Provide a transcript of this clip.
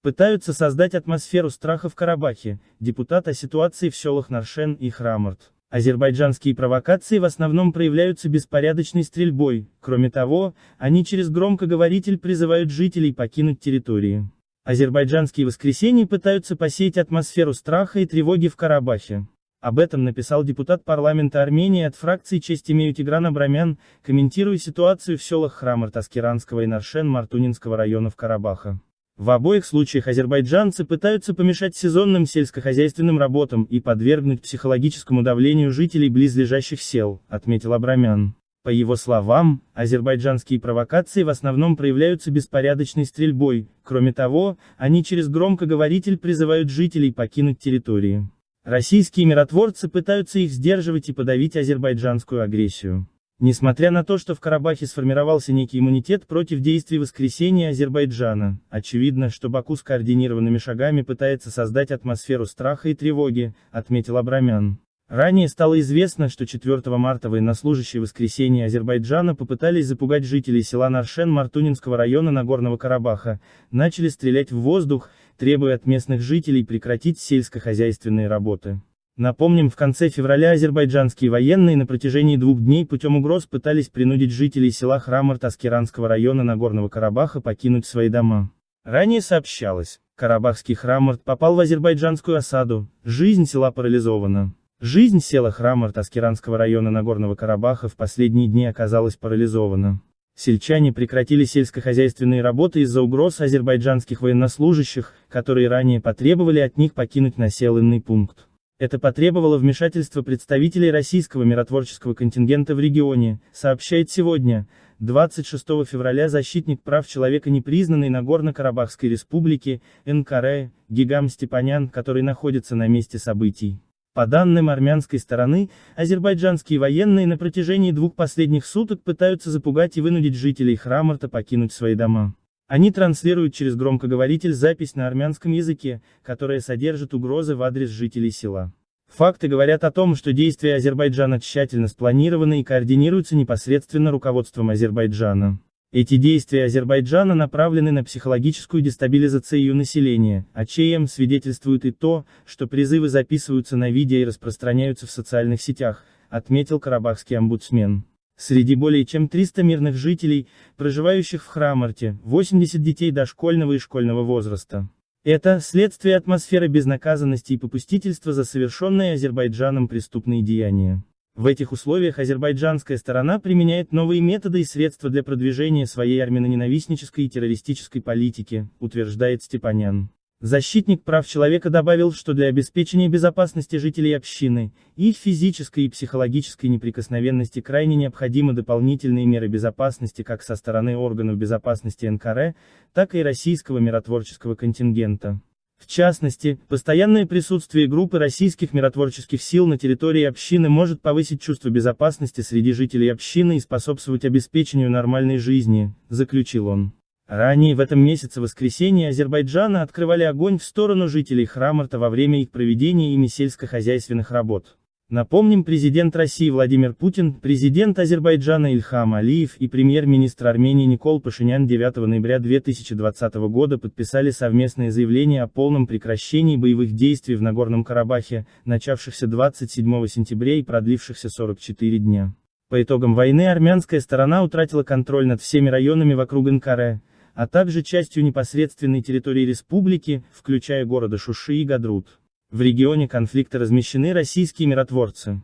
Пытаются создать атмосферу страха в Карабахе, депутат о ситуации в селах Наршен и Храмарт. Азербайджанские провокации в основном проявляются беспорядочной стрельбой, кроме того, они через громкоговоритель призывают жителей покинуть территории. Азербайджанские воскресенья пытаются посеять атмосферу страха и тревоги в Карабахе. Об этом написал депутат парламента Армении от фракции «Честь имею Тигран Абрамян», комментируя ситуацию в селах Храмар Таскиранского и Наршен Мартунинского районов Карабаха. В обоих случаях азербайджанцы пытаются помешать сезонным сельскохозяйственным работам и подвергнуть психологическому давлению жителей близлежащих сел, отметил Абрамян. По его словам, азербайджанские провокации в основном проявляются беспорядочной стрельбой, кроме того, они через громкоговоритель призывают жителей покинуть территории. Российские миротворцы пытаются их сдерживать и подавить азербайджанскую агрессию. Несмотря на то, что в Карабахе сформировался некий иммунитет против действий воскресения Азербайджана, очевидно, что Баку с координированными шагами пытается создать атмосферу страха и тревоги, отметил Абрамян. Ранее стало известно, что 4 марта военнослужащие воскресения Азербайджана попытались запугать жителей села Наршен Мартунинского района Нагорного Карабаха, начали стрелять в воздух, требуя от местных жителей прекратить сельскохозяйственные работы. Напомним, в конце февраля азербайджанские военные на протяжении двух дней путем угроз пытались принудить жителей села Храмар Таскиранского района Нагорного Карабаха покинуть свои дома. Ранее сообщалось, Карабахский Храмарт попал в азербайджанскую осаду, жизнь села парализована. Жизнь села Храмарт Аскеранского района Нагорного Карабаха в последние дни оказалась парализована. Сельчане прекратили сельскохозяйственные работы из-за угроз азербайджанских военнослужащих, которые ранее потребовали от них покинуть населенный пункт. Это потребовало вмешательства представителей российского миротворческого контингента в регионе, сообщает сегодня, 26 февраля защитник прав человека непризнанной Нагорно-Карабахской республики, НКР, Гигам Степанян, который находится на месте событий. По данным армянской стороны, азербайджанские военные на протяжении двух последних суток пытаются запугать и вынудить жителей Храмарта покинуть свои дома. Они транслируют через громкоговоритель запись на армянском языке, которая содержит угрозы в адрес жителей села. Факты говорят о том, что действия Азербайджана тщательно спланированы и координируются непосредственно руководством Азербайджана. Эти действия Азербайджана направлены на психологическую дестабилизацию населения, о чьем свидетельствует и то, что призывы записываются на видео и распространяются в социальных сетях, отметил карабахский омбудсмен. Среди более чем 300 мирных жителей, проживающих в Храмарте, 80 детей дошкольного и школьного возраста. Это следствие атмосферы безнаказанности и попустительства за совершенные Азербайджаном преступные деяния. В этих условиях азербайджанская сторона применяет новые методы и средства для продвижения своей армяно-ненавистнической и террористической политики, утверждает Степанян. Защитник прав человека добавил, что для обеспечения безопасности жителей общины, их физической и психологической неприкосновенности крайне необходимы дополнительные меры безопасности как со стороны органов безопасности НКР, э, так и российского миротворческого контингента. В частности, постоянное присутствие группы российских миротворческих сил на территории общины может повысить чувство безопасности среди жителей общины и способствовать обеспечению нормальной жизни, заключил он. Ранее в этом месяце воскресенье Азербайджана открывали огонь в сторону жителей Храмарта во время их проведения ими сельскохозяйственных работ. Напомним, президент России Владимир Путин, президент Азербайджана Ильхам Алиев и премьер-министр Армении Никол Пашинян 9 ноября 2020 года подписали совместное заявление о полном прекращении боевых действий в Нагорном Карабахе, начавшихся 27 сентября и продлившихся 44 дня. По итогам войны армянская сторона утратила контроль над всеми районами вокруг Анкары, а также частью непосредственной территории республики, включая города Шуши и Гадрут. В регионе конфликта размещены российские миротворцы.